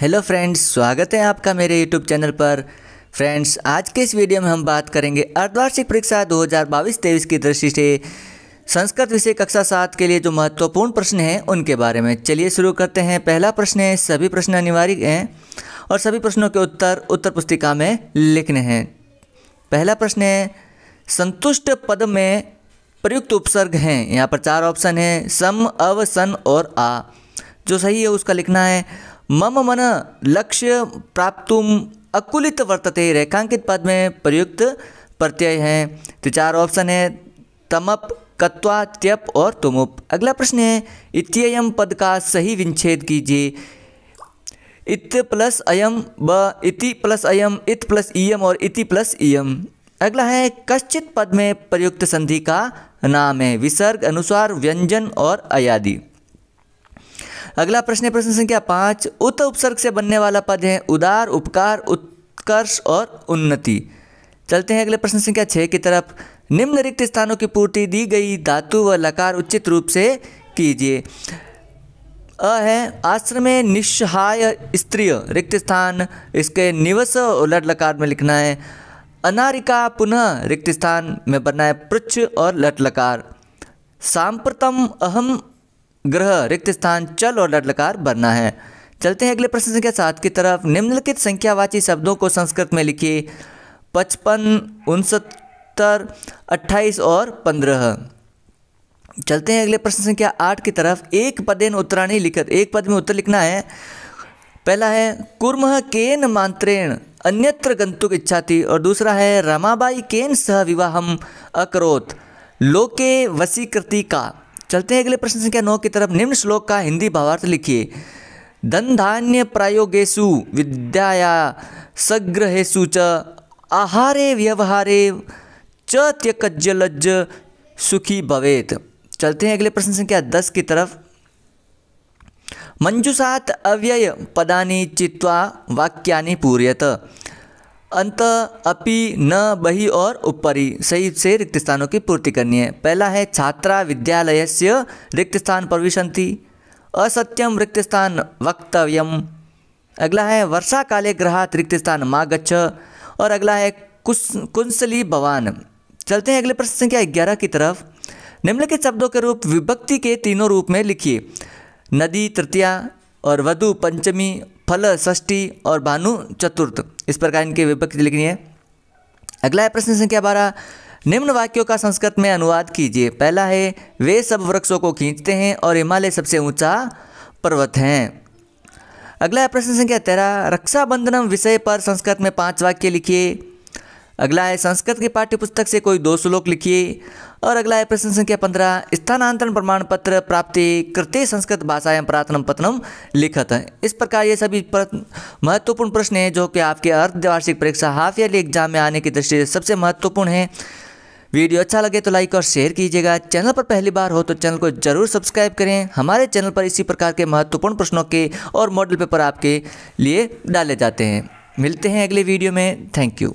hello friends स्वागत है आपका मेरे यूट्यूब चैनल पर फ्रेंड्स आज के इस वीडियो में हम बात करेंगे अर्धवार्षिक परीक्षा 2022-23 की दृष्टि से संस्कृत विषय कक्षा सात के लिए जो महत्वपूर्ण प्रश्न हैं उनके बारे में चलिए शुरू करते हैं पहला प्रश्न है सभी प्रश्न अनिवार्य हैं और सभी प्रश्नों के उत्तर उत्तर पुस्तिका में लिखने हैं पहला प्रश्न है संतुष्ट पद में प्रयुक्त उपसर्ग हैं यहाँ पर चार ऑप्शन हैं सम अव सन और आ जो सही है उसका लिखना है मम मन लक्ष्य प्राप्त अकुलित वर्तते रेखांकित पद में प्रयुक्त प्रत्यय हैं तो चार ऑप्शन है तमप कत्वा त्यप और तुमुप अगला प्रश्न है इत्ययम पद का सही विच्छेद कीजिए इत प्लस अयम ब इति प्लस अयम इत प्लस ईयम और इति प्लस ईयम अगला है कश्चित पद में प्रयुक्त संधि का नाम है विसर्ग अनुसार व्यंजन और अयादि अगला प्रश्न है प्रश्न संख्या पाँच उत उपसर्ग से बनने वाला पद है उदार उपकार उत्कर्ष और उन्नति चलते हैं अगले प्रश्न संख्या छः की तरफ निम्न रिक्त स्थानों की पूर्ति दी गई धातु व लकार उचित रूप से कीजिए अ है आश्रम में निस्सहाय स्त्रीय रिक्त स्थान इसके निवस उलट लकार में लिखना है अनारिका पुनः रिक्त स्थान में बनना है पृच्छ और लट लकार सांप्रतम अहम ग्रह रिक्त स्थान चल और लटलकार बनना है चलते हैं अगले प्रश्न संख्या सात की तरफ निम्नलिखित संख्यावाची शब्दों को संस्कृत में लिखिए पचपन उनसत्तर अट्ठाईस और पंद्रह चलते हैं अगले प्रश्न संख्या आठ की तरफ एक पदेन उत्तराणी लिखत एक पद में उत्तर लिखना है पहला है कुर्म केन मांत्रेण अन्यत्र गंतुक इच्छा थी और दूसरा है रमाबाई केन सह विवाहम अकरोत लोके वसीकृति का चलते हैं अगले प्रश्न संख्या नौ की तरफ निम्न श्लोक का हिंदी भावार्थ लिखिए धन धान्य प्रायोगेशु विद्याया सग्रहेशु च आहारे व्यवहारे च त्यकज्ज लज्ज सुखी भवेत चलते हैं अगले प्रश्न संख्या दस की तरफ मंजुषात अव्यय पदानि चित्वा वाक्यानि पूर्यत अंत अपि न बहि और ऊपरी सही से रिक्त स्थानों की पूर्ति करनी है पहला है छात्रा विद्यालय से रिक्त स्थान प्रविशंति असत्यम रिक्त स्थान वक्तव्यम अगला है वर्षा काले ग्रहात रिक्त स्थान माँ गच्छ और अगला है कुंसली भवान चलते हैं अगले प्रश्न संख्या ग्यारह की तरफ निम्नलिखित शब्दों के रूप विभक्ति के तीनों रूप में लिखिए नदी तृतीया और वधु पंचमी फल षष्ठी और भानु चतुर्थ इस प्रकार इनके विपक्ष लिखनी है अगला है प्रश्न संख्या बारह निम्न वाक्यों का संस्कृत में अनुवाद कीजिए पहला है वे सब वृक्षों को खींचते हैं और हिमालय सबसे ऊंचा पर्वत हैं अगला है प्रश्न संख्या तेरह रक्षाबंधनम विषय पर संस्कृत में पांच वाक्य लिखिए अगला है संस्कृत की पाठ्य पुस्तक से कोई दो श्लोक लिखिए और अगला है प्रश्न संख्या पंद्रह स्थानांतरण प्रमाण पत्र प्राप्ति कृत्य संस्कृत भाषाएं प्रार्थना पत्रम लिखत है इस प्रकार ये सभी महत्वपूर्ण प्रश्न हैं जो कि आपके अर्धवार्षिक परीक्षा हाफ ईयरली एग्जाम में आने की दृष्टि से सबसे महत्वपूर्ण है वीडियो अच्छा लगे तो लाइक और शेयर कीजिएगा चैनल पर पहली बार हो तो चैनल को जरूर सब्सक्राइब करें हमारे चैनल पर इसी प्रकार के महत्वपूर्ण प्रश्नों के और मॉडल पेपर आपके लिए डाले जाते हैं मिलते हैं अगले वीडियो में थैंक यू